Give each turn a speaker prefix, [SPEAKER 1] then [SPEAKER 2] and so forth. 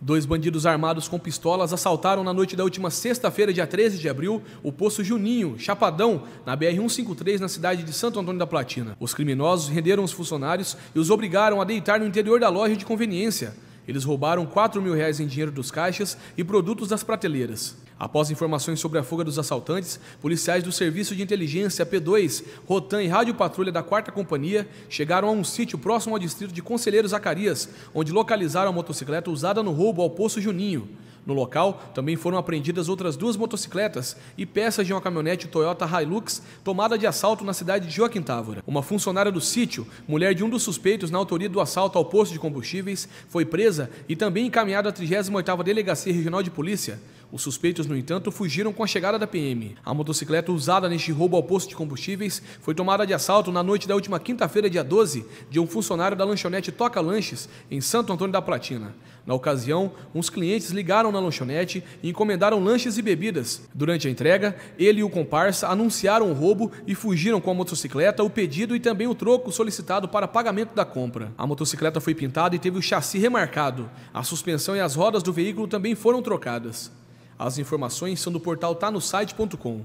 [SPEAKER 1] Dois bandidos armados com pistolas assaltaram na noite da última sexta-feira, dia 13 de abril, o posto Juninho, Chapadão, na BR-153, na cidade de Santo Antônio da Platina. Os criminosos renderam os funcionários e os obrigaram a deitar no interior da loja de conveniência. Eles roubaram 4 mil reais em dinheiro dos caixas e produtos das prateleiras. Após informações sobre a fuga dos assaltantes, policiais do Serviço de Inteligência P2, Rotan e Rádio Patrulha da 4 Companhia chegaram a um sítio próximo ao distrito de Conselheiro Zacarias, onde localizaram a motocicleta usada no roubo ao Poço Juninho. No local, também foram apreendidas outras duas motocicletas e peças de uma caminhonete Toyota Hilux tomada de assalto na cidade de Joaquim Távora. Uma funcionária do sítio, mulher de um dos suspeitos na autoria do assalto ao posto de combustíveis, foi presa e também encaminhada à 38ª Delegacia Regional de Polícia. Os suspeitos, no entanto, fugiram com a chegada da PM. A motocicleta usada neste roubo ao posto de combustíveis foi tomada de assalto na noite da última quinta-feira, dia 12, de um funcionário da lanchonete Toca Lanches, em Santo Antônio da Platina. Na ocasião, uns clientes ligaram na lanchonete e encomendaram lanches e bebidas. Durante a entrega, ele e o comparsa anunciaram o roubo e fugiram com a motocicleta, o pedido e também o troco solicitado para pagamento da compra. A motocicleta foi pintada e teve o chassi remarcado. A suspensão e as rodas do veículo também foram trocadas. As informações são do portal tá no site.com.